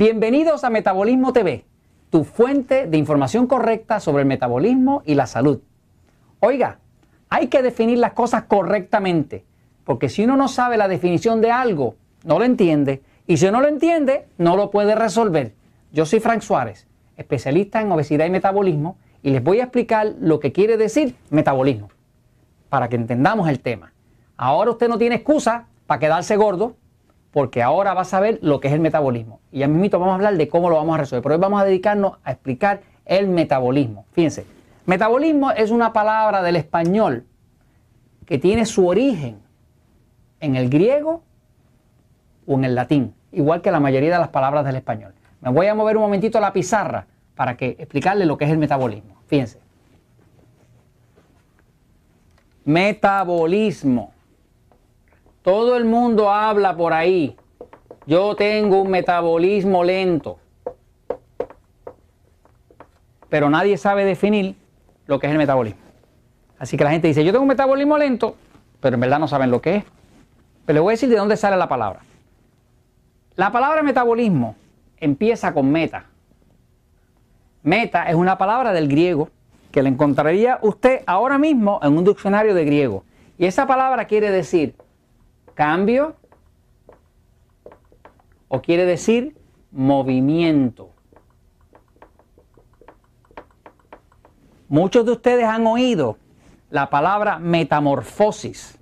Bienvenidos a Metabolismo TV, tu fuente de información correcta sobre el metabolismo y la salud. Oiga, hay que definir las cosas correctamente, porque si uno no sabe la definición de algo, no lo entiende, y si no lo entiende, no lo puede resolver. Yo soy Frank Suárez, especialista en obesidad y metabolismo, y les voy a explicar lo que quiere decir metabolismo, para que entendamos el tema. Ahora usted no tiene excusa para quedarse gordo, porque ahora vas a ver lo que es el metabolismo. Y ya mismito vamos a hablar de cómo lo vamos a resolver, pero hoy vamos a dedicarnos a explicar el metabolismo. Fíjense, metabolismo es una palabra del español que tiene su origen en el griego o en el latín, igual que la mayoría de las palabras del español. Me voy a mover un momentito a la pizarra para que explicarle lo que es el metabolismo. Fíjense. Metabolismo. Todo el mundo habla por ahí. Yo tengo un metabolismo lento. Pero nadie sabe definir lo que es el metabolismo. Así que la gente dice, yo tengo un metabolismo lento, pero en verdad no saben lo que es. Pero les voy a decir de dónde sale la palabra. La palabra metabolismo empieza con meta. Meta es una palabra del griego que la encontraría usted ahora mismo en un diccionario de griego. Y esa palabra quiere decir cambio o quiere decir movimiento. Muchos de ustedes han oído la palabra metamorfosis.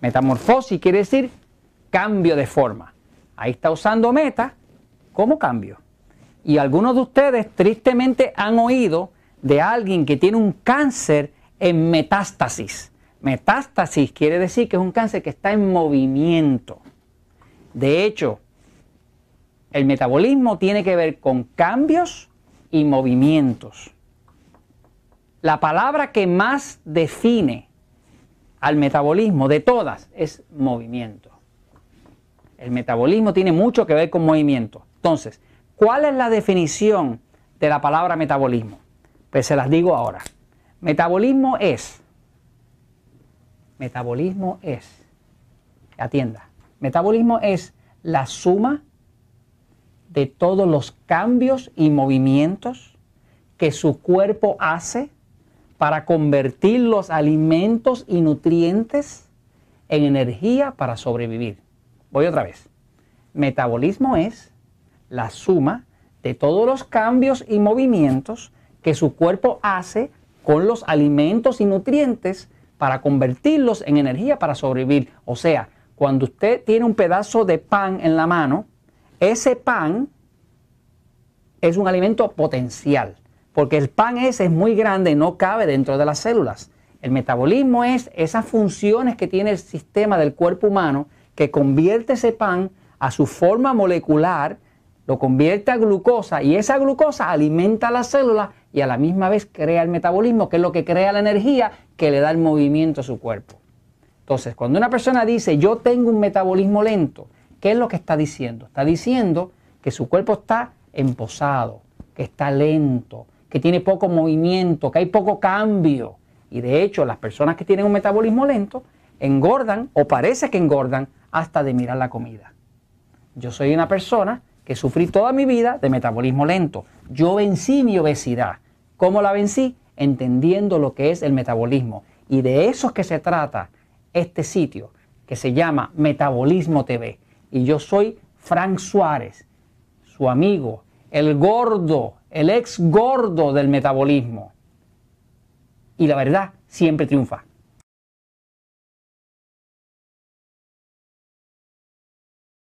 Metamorfosis quiere decir cambio de forma. Ahí está usando meta como cambio. Y algunos de ustedes tristemente han oído de alguien que tiene un cáncer en metástasis. Metástasis quiere decir que es un cáncer que está en movimiento. De hecho, el metabolismo tiene que ver con cambios y movimientos. La palabra que más define al metabolismo de todas es movimiento. El metabolismo tiene mucho que ver con movimiento. Entonces, ¿cuál es la definición de la palabra metabolismo? Pues se las digo ahora. Metabolismo es Metabolismo es, atienda, metabolismo es la suma de todos los cambios y movimientos que su cuerpo hace para convertir los alimentos y nutrientes en energía para sobrevivir. Voy otra vez. Metabolismo es la suma de todos los cambios y movimientos que su cuerpo hace con los alimentos y nutrientes para convertirlos en energía para sobrevivir. O sea, cuando usted tiene un pedazo de pan en la mano, ese pan es un alimento potencial, porque el pan ese es muy grande y no cabe dentro de las células. El metabolismo es esas funciones que tiene el sistema del cuerpo humano que convierte ese pan a su forma molecular, lo convierte a glucosa y esa glucosa alimenta a las células y a la misma vez crea el metabolismo, que es lo que crea la energía que le da el movimiento a su cuerpo. Entonces, cuando una persona dice yo tengo un metabolismo lento, ¿qué es lo que está diciendo? Está diciendo que su cuerpo está emposado, que está lento, que tiene poco movimiento, que hay poco cambio. Y de hecho, las personas que tienen un metabolismo lento engordan o parece que engordan hasta de mirar la comida. Yo soy una persona que sufrí toda mi vida de metabolismo lento. Yo vencí mi obesidad. ¿Cómo la vencí? Entendiendo lo que es el metabolismo. Y de eso es que se trata este sitio, que se llama Metabolismo TV. Y yo soy Frank Suárez, su amigo, el gordo, el ex gordo del metabolismo. Y la verdad siempre triunfa.